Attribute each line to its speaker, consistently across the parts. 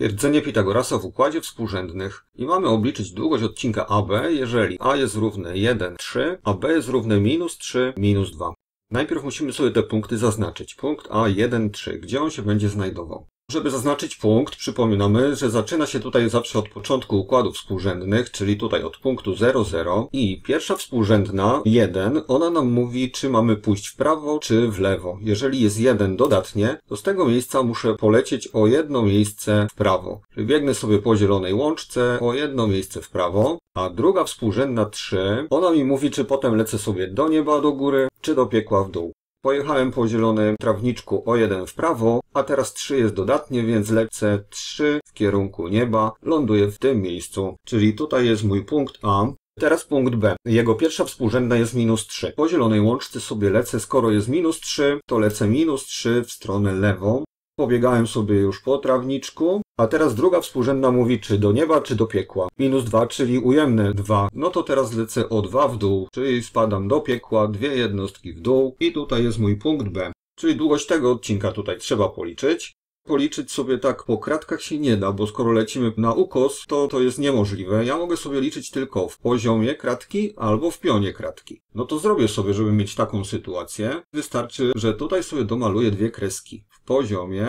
Speaker 1: Twierdzenie Pitagorasa w układzie współrzędnych i mamy obliczyć długość odcinka AB, jeżeli A jest równe 1, 3, a B jest równe minus 3, minus 2. Najpierw musimy sobie te punkty zaznaczyć. Punkt A1, 3, gdzie on się będzie znajdował. Żeby zaznaczyć punkt, przypominamy, że zaczyna się tutaj zawsze od początku układów współrzędnych, czyli tutaj od punktu 00 i pierwsza współrzędna 1, ona nam mówi, czy mamy pójść w prawo, czy w lewo. Jeżeli jest 1 dodatnie, to z tego miejsca muszę polecieć o jedno miejsce w prawo. Czyli biegnę sobie po zielonej łączce o jedno miejsce w prawo, a druga współrzędna 3, ona mi mówi, czy potem lecę sobie do nieba do góry, czy do piekła w dół. Pojechałem po zielonym trawniczku o jeden w prawo, a teraz 3 jest dodatnie, więc lecę 3 w kierunku nieba, ląduję w tym miejscu, czyli tutaj jest mój punkt A. Teraz punkt B. Jego pierwsza współrzędna jest minus 3. Po zielonej łączce sobie lecę, skoro jest minus 3, to lecę minus 3 w stronę lewą, Pobiegałem sobie już po trawniczku, a teraz druga współrzędna mówi czy do nieba, czy do piekła. Minus 2, czyli ujemne 2. No to teraz lecę o 2 w dół, czyli spadam do piekła, dwie jednostki w dół i tutaj jest mój punkt B. Czyli długość tego odcinka tutaj trzeba policzyć. Policzyć sobie tak po kratkach się nie da, bo skoro lecimy na ukos, to to jest niemożliwe. Ja mogę sobie liczyć tylko w poziomie kratki albo w pionie kratki. No to zrobię sobie, żeby mieć taką sytuację. Wystarczy, że tutaj sobie domaluję dwie kreski poziomie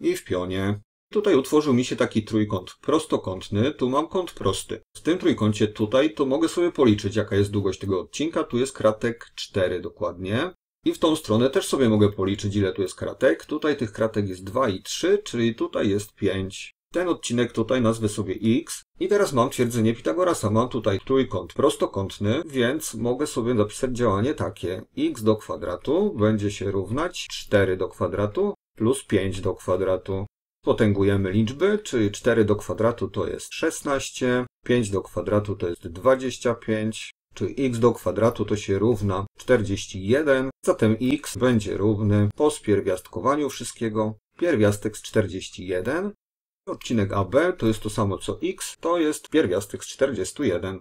Speaker 1: i w pionie. Tutaj utworzył mi się taki trójkąt prostokątny, tu mam kąt prosty. W tym trójkącie tutaj to mogę sobie policzyć, jaka jest długość tego odcinka, tu jest kratek 4 dokładnie. I w tą stronę też sobie mogę policzyć, ile tu jest kratek. Tutaj tych kratek jest 2 i 3, czyli tutaj jest 5. Ten odcinek tutaj nazwę sobie x. I teraz mam twierdzenie Pitagorasa. Mam tutaj trójkąt prostokątny, więc mogę sobie zapisać działanie takie. x do kwadratu będzie się równać 4 do kwadratu plus 5 do kwadratu. Potęgujemy liczby, czyli 4 do kwadratu to jest 16, 5 do kwadratu to jest 25, czyli x do kwadratu to się równa 41, zatem x będzie równy po spierwiastkowaniu wszystkiego pierwiastek z 41. Odcinek AB to jest to samo co x, to jest pierwiastek z 41.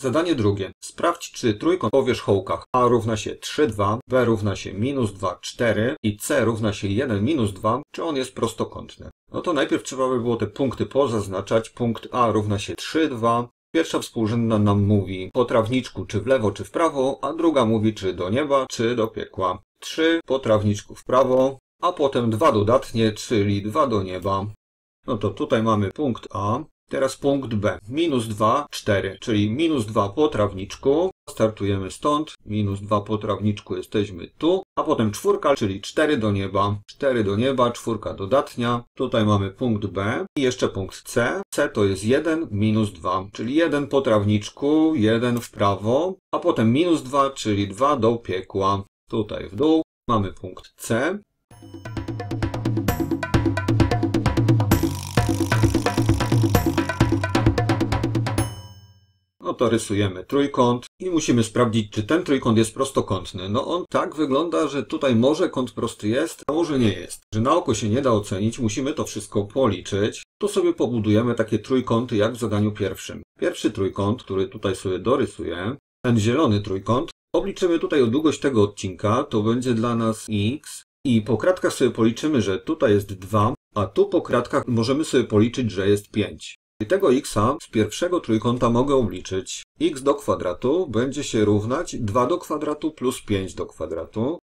Speaker 1: Zadanie drugie. Sprawdź, czy trójkąt o wierzchołkach A równa się 3, 2, B równa się minus 2, 4 i C równa się 1, minus 2, czy on jest prostokątny. No to najpierw trzeba by było te punkty pozaznaczać. Punkt A równa się 3, 2. Pierwsza współrzędna nam mówi po trawniczku czy w lewo, czy w prawo, a druga mówi czy do nieba, czy do piekła. 3 po trawniczku w prawo, a potem 2 dodatnie, czyli 2 do nieba. No to tutaj mamy punkt A, Teraz punkt B. Minus 2, 4, czyli minus 2 po trawniczku. Startujemy stąd, minus 2 po trawniczku jesteśmy tu, a potem czwórka, czyli 4 do nieba, 4 do nieba, czwórka dodatnia. Tutaj mamy punkt B i jeszcze punkt C. C to jest 1, minus 2, czyli 1 po trawniczku, 1 w prawo, a potem minus 2, czyli 2 do piekła. Tutaj w dół mamy punkt C. to rysujemy trójkąt i musimy sprawdzić, czy ten trójkąt jest prostokątny. No on tak wygląda, że tutaj może kąt prosty jest, a może nie jest. Że na oko się nie da ocenić, musimy to wszystko policzyć. Tu sobie pobudujemy takie trójkąty jak w zadaniu pierwszym. Pierwszy trójkąt, który tutaj sobie dorysuję, ten zielony trójkąt, obliczymy tutaj długość tego odcinka, to będzie dla nas x. I po kratkach sobie policzymy, że tutaj jest 2, a tu po kratkach możemy sobie policzyć, że jest 5. I tego x'a z pierwszego trójkąta mogę obliczyć x do kwadratu będzie się równać 2 do kwadratu plus 5 do kwadratu.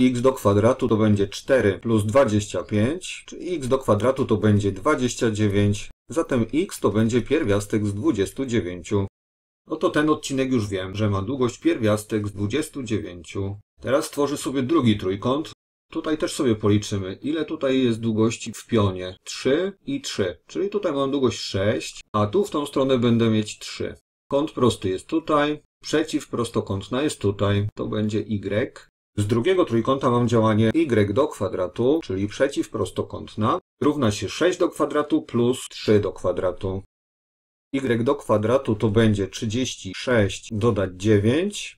Speaker 1: x do kwadratu to będzie 4 plus 25, czyli x do kwadratu to będzie 29. Zatem x to będzie pierwiastek z 29. Oto no to ten odcinek już wiem, że ma długość pierwiastek z 29. Teraz stworzę sobie drugi trójkąt, Tutaj też sobie policzymy, ile tutaj jest długości w pionie. 3 i 3, czyli tutaj mam długość 6, a tu w tą stronę będę mieć 3. Kąt prosty jest tutaj, przeciwprostokątna jest tutaj, to będzie y. Z drugiego trójkąta mam działanie y do kwadratu, czyli przeciwprostokątna, równa się 6 do kwadratu plus 3 do kwadratu. y do kwadratu to będzie 36 dodać 9,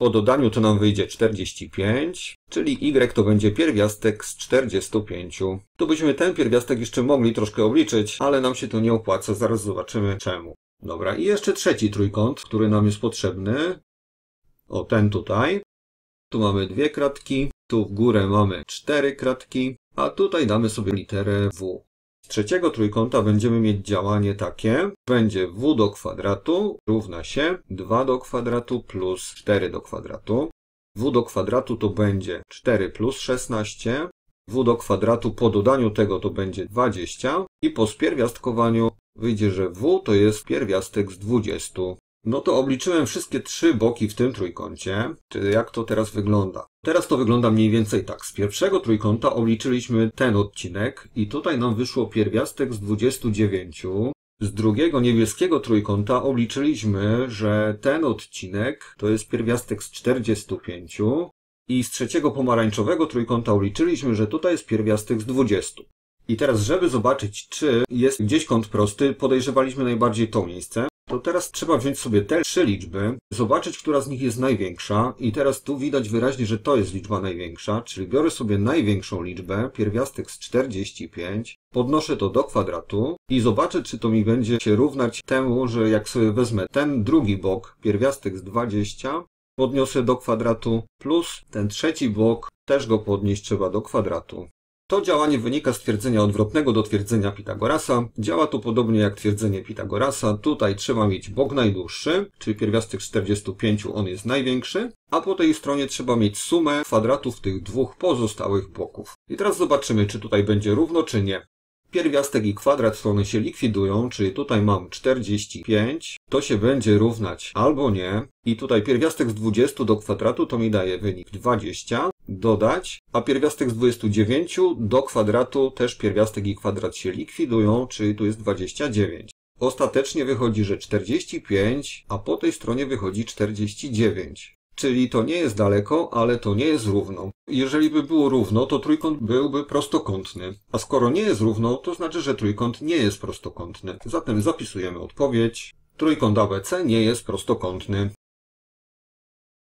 Speaker 1: po dodaniu to nam wyjdzie 45, czyli y to będzie pierwiastek z 45. Tu byśmy ten pierwiastek jeszcze mogli troszkę obliczyć, ale nam się to nie opłaca, zaraz zobaczymy czemu. Dobra, i jeszcze trzeci trójkąt, który nam jest potrzebny. O, ten tutaj. Tu mamy dwie kratki, tu w górę mamy cztery kratki, a tutaj damy sobie literę W. Z trzeciego trójkąta będziemy mieć działanie takie. Będzie w do kwadratu równa się 2 do kwadratu plus 4 do kwadratu. w do kwadratu to będzie 4 plus 16. w do kwadratu po dodaniu tego to będzie 20. I po spierwiastkowaniu wyjdzie, że w to jest pierwiastek z 20 no to obliczyłem wszystkie trzy boki w tym trójkącie, jak to teraz wygląda. Teraz to wygląda mniej więcej tak. Z pierwszego trójkąta obliczyliśmy ten odcinek i tutaj nam wyszło pierwiastek z 29. Z drugiego niebieskiego trójkąta obliczyliśmy, że ten odcinek to jest pierwiastek z 45 i z trzeciego pomarańczowego trójkąta obliczyliśmy, że tutaj jest pierwiastek z 20. I teraz, żeby zobaczyć, czy jest gdzieś kąt prosty, podejrzewaliśmy najbardziej to miejsce, to teraz trzeba wziąć sobie te trzy liczby, zobaczyć, która z nich jest największa i teraz tu widać wyraźnie, że to jest liczba największa, czyli biorę sobie największą liczbę, pierwiastek z 45, podnoszę to do kwadratu i zobaczę, czy to mi będzie się równać temu, że jak sobie wezmę ten drugi bok, pierwiastek z 20, podniosę do kwadratu, plus ten trzeci bok, też go podnieść trzeba do kwadratu. To działanie wynika z twierdzenia odwrotnego do twierdzenia Pitagorasa. Działa to podobnie jak twierdzenie Pitagorasa. Tutaj trzeba mieć bok najdłuższy, czyli pierwiastek 45, on jest największy, a po tej stronie trzeba mieć sumę kwadratów tych dwóch pozostałych boków. I teraz zobaczymy, czy tutaj będzie równo, czy nie. Pierwiastek i kwadrat strony się likwidują, czyli tutaj mam 45. To się będzie równać albo nie. I tutaj pierwiastek z 20 do kwadratu to mi daje wynik 20. Dodać. A pierwiastek z 29 do kwadratu też pierwiastek i kwadrat się likwidują, czyli tu jest 29. Ostatecznie wychodzi, że 45, a po tej stronie wychodzi 49. Czyli to nie jest daleko, ale to nie jest równo. Jeżeli by było równo, to trójkąt byłby prostokątny. A skoro nie jest równo, to znaczy, że trójkąt nie jest prostokątny. Zatem zapisujemy odpowiedź. Trójkąt ABC nie jest prostokątny.